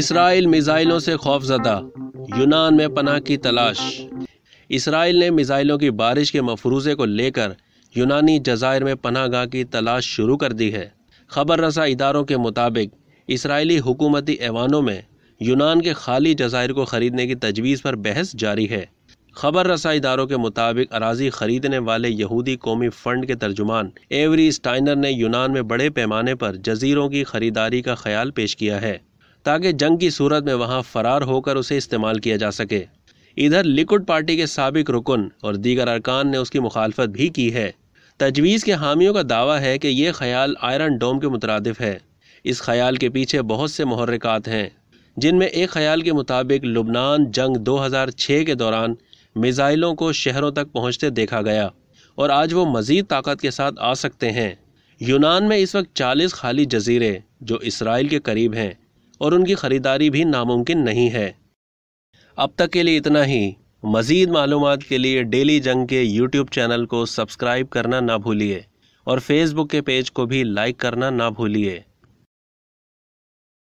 Israel मिज़ाइलों से खौफजदा यूनान में पनाह की तलाश इसराइल ने मिज़ाइलों की बारिश के मफरूज़े को लेकर यूनानी जजायर में पनाह गाह की तलाश शुरू कर दी है खबर रसा इदारों के मुताबिक इसराइली हुकूमती ऐवानों में यूनान के खाली जजायर को ख़रीदने की तजवीज़ पर बहस जारी है खबर रसा इदारों के मुताबिक अराजी खरीदने वाले यहूदी कौमी फंड के तर्जुमान एवरी स्टाइनर ने यूनान में बड़े पैमाने पर जजीरों की खरीदारी का ख्याल पेश किया है ताकि जंग की सूरत में वहाँ फरार होकर उसे इस्तेमाल किया जा सके इधर लिकुड पार्टी के सबक रुकन और दीगर अरकान ने उसकी मुखालफत भी की है तजवीज़ के हामियों का दावा है कि यह ख्याल आयरन डोम के मुतरद है इस ख्याल के पीछे बहुत से महरिकात हैं जिनमें एक ख्याल के मुताबिक लुबनान जंग 2006 के दौरान मिज़ाइलों को शहरों तक पहुंचते देखा गया और आज वो मज़ीद ताकत के साथ आ सकते हैं यूनान में इस वक्त 40 खाली जजीरे जो इसराइल के करीब हैं और उनकी ख़रीदारी भी नामुमकिन नहीं है अब तक के लिए इतना ही मज़ीद मालूम के लिए डेली जंग के यूट्यूब चैनल को सब्सक्राइब करना ना भूलिए और फेसबुक के पेज को भी लाइक करना ना भूलिए